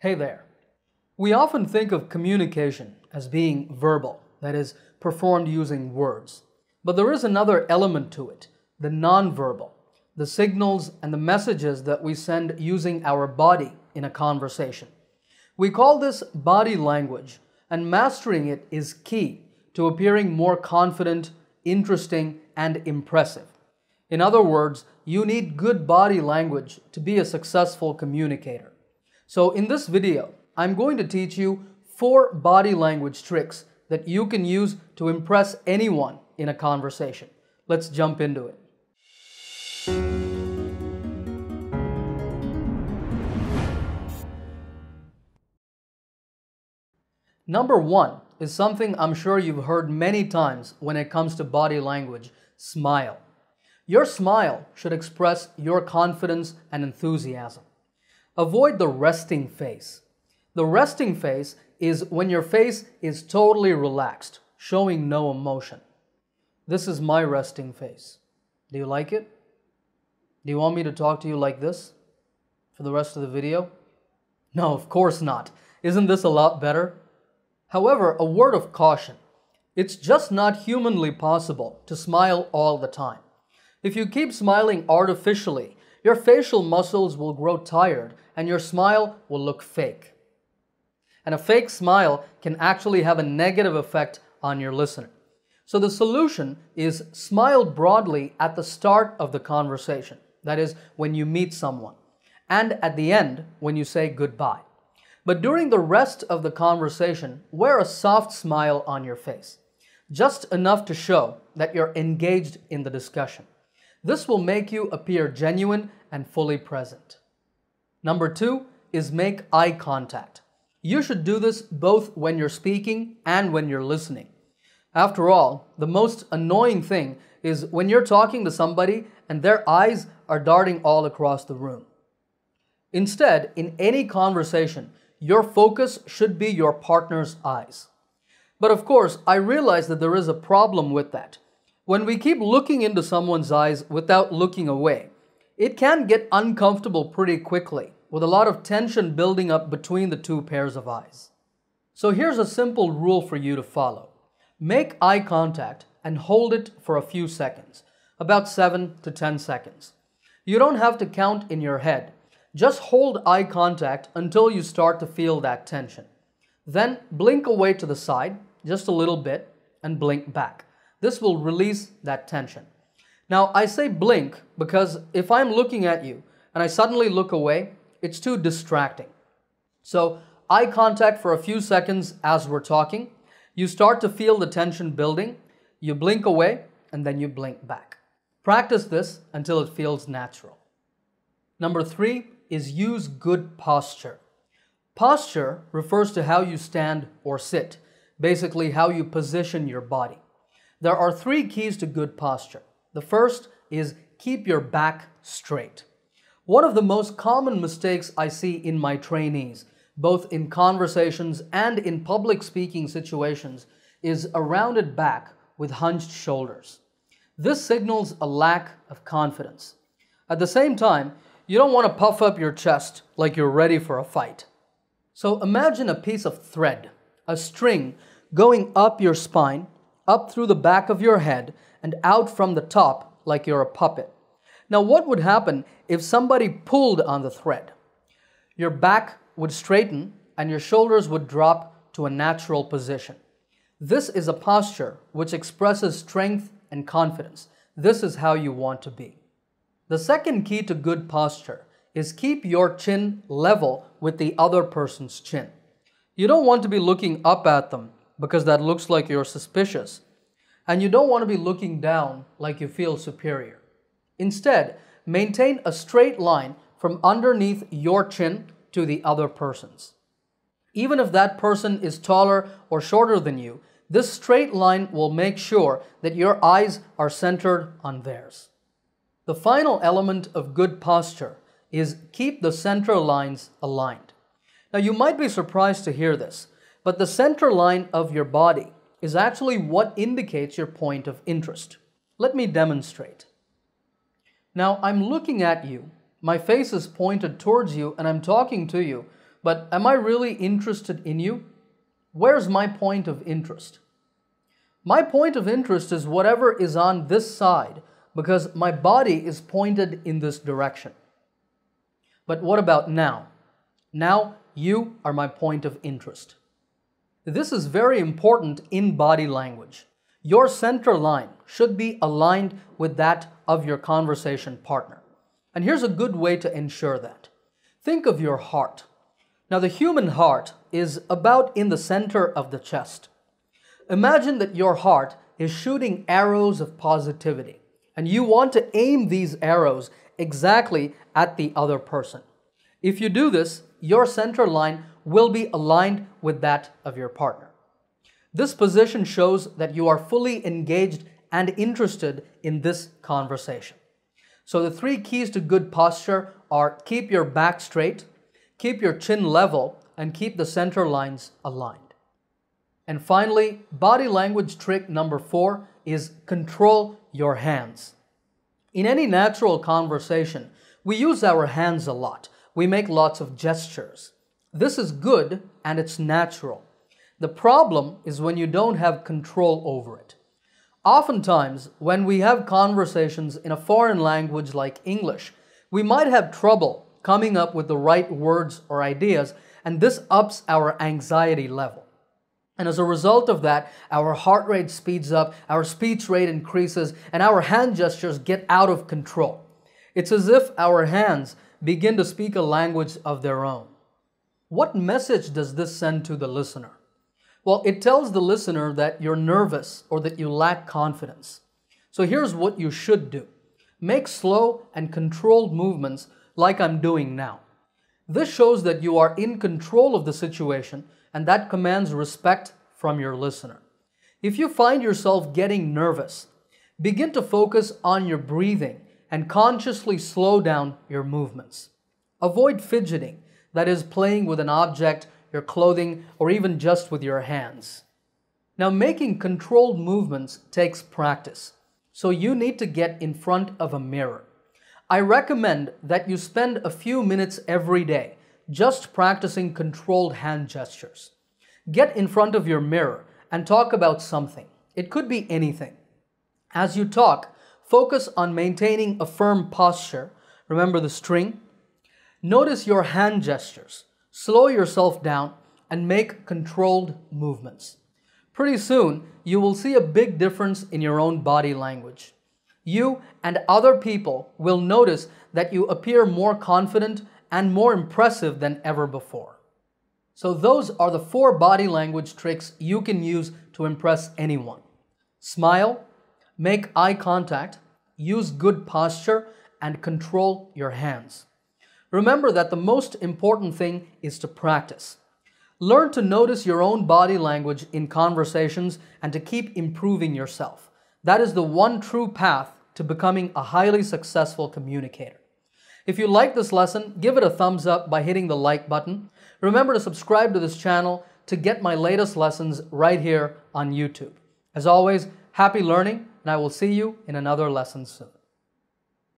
Hey there. We often think of communication as being verbal, that is, performed using words. But there is another element to it, the nonverbal, the signals and the messages that we send using our body in a conversation. We call this body language, and mastering it is key to appearing more confident, interesting, and impressive. In other words, you need good body language to be a successful communicator. So in this video, I'm going to teach you four body language tricks that you can use to impress anyone in a conversation. Let's jump into it. Number one is something I'm sure you've heard many times when it comes to body language, smile. Your smile should express your confidence and enthusiasm. Avoid the resting face. The resting face is when your face is totally relaxed, showing no emotion. This is my resting face. Do you like it? Do you want me to talk to you like this for the rest of the video? No, of course not. Isn't this a lot better? However, a word of caution. It's just not humanly possible to smile all the time. If you keep smiling artificially your facial muscles will grow tired and your smile will look fake. And a fake smile can actually have a negative effect on your listener. So the solution is smile broadly at the start of the conversation. That is, when you meet someone. And at the end, when you say goodbye. But during the rest of the conversation, wear a soft smile on your face. Just enough to show that you're engaged in the discussion. This will make you appear genuine and fully present. Number two is make eye contact. You should do this both when you're speaking and when you're listening. After all, the most annoying thing is when you're talking to somebody and their eyes are darting all across the room. Instead, in any conversation, your focus should be your partner's eyes. But of course, I realize that there is a problem with that when we keep looking into someone's eyes without looking away, it can get uncomfortable pretty quickly with a lot of tension building up between the two pairs of eyes. So here's a simple rule for you to follow. Make eye contact and hold it for a few seconds, about 7 to 10 seconds. You don't have to count in your head. Just hold eye contact until you start to feel that tension. Then blink away to the side, just a little bit, and blink back. This will release that tension. Now, I say blink because if I'm looking at you and I suddenly look away, it's too distracting. So, eye contact for a few seconds as we're talking. You start to feel the tension building, you blink away, and then you blink back. Practice this until it feels natural. Number three is use good posture. Posture refers to how you stand or sit, basically, how you position your body. There are three keys to good posture. The first is keep your back straight. One of the most common mistakes I see in my trainees, both in conversations and in public speaking situations, is a rounded back with hunched shoulders. This signals a lack of confidence. At the same time, you don't want to puff up your chest like you're ready for a fight. So imagine a piece of thread, a string, going up your spine up through the back of your head and out from the top like you're a puppet. Now, what would happen if somebody pulled on the thread? Your back would straighten and your shoulders would drop to a natural position. This is a posture which expresses strength and confidence. This is how you want to be. The second key to good posture is keep your chin level with the other person's chin. You don't want to be looking up at them because that looks like you're suspicious. And you don't want to be looking down like you feel superior. Instead, maintain a straight line from underneath your chin to the other person's. Even if that person is taller or shorter than you, this straight line will make sure that your eyes are centered on theirs. The final element of good posture is keep the center lines aligned. Now you might be surprised to hear this, but the center line of your body is actually what indicates your point of interest. Let me demonstrate. Now I'm looking at you, my face is pointed towards you and I'm talking to you, but am I really interested in you? Where's my point of interest? My point of interest is whatever is on this side because my body is pointed in this direction. But what about now? Now you are my point of interest. This is very important in body language. Your center line should be aligned with that of your conversation partner. And here's a good way to ensure that. Think of your heart. Now the human heart is about in the center of the chest. Imagine that your heart is shooting arrows of positivity and you want to aim these arrows exactly at the other person. If you do this, your center line will be aligned with that of your partner. This position shows that you are fully engaged and interested in this conversation. So the three keys to good posture are keep your back straight, keep your chin level, and keep the center lines aligned. And finally, body language trick number four is control your hands. In any natural conversation, we use our hands a lot, we make lots of gestures. This is good and it's natural. The problem is when you don't have control over it. Oftentimes, when we have conversations in a foreign language like English, we might have trouble coming up with the right words or ideas, and this ups our anxiety level. And as a result of that, our heart rate speeds up, our speech rate increases, and our hand gestures get out of control. It's as if our hands begin to speak a language of their own. What message does this send to the listener? Well, it tells the listener that you're nervous or that you lack confidence. So here's what you should do make slow and controlled movements like I'm doing now. This shows that you are in control of the situation and that commands respect from your listener. If you find yourself getting nervous, begin to focus on your breathing and consciously slow down your movements. Avoid fidgeting, that is, playing with an object, your clothing, or even just with your hands. Now, making controlled movements takes practice, so you need to get in front of a mirror. I recommend that you spend a few minutes every day just practicing controlled hand gestures. Get in front of your mirror and talk about something. It could be anything. As you talk, Focus on maintaining a firm posture. Remember the string. Notice your hand gestures. Slow yourself down and make controlled movements. Pretty soon, you will see a big difference in your own body language. You and other people will notice that you appear more confident and more impressive than ever before. So, those are the four body language tricks you can use to impress anyone smile, make eye contact, use good posture, and control your hands. Remember that the most important thing is to practice. Learn to notice your own body language in conversations and to keep improving yourself. That is the one true path to becoming a highly successful communicator. If you like this lesson, give it a thumbs up by hitting the like button. Remember to subscribe to this channel to get my latest lessons right here on YouTube. As always, happy learning and I will see you in another lesson soon.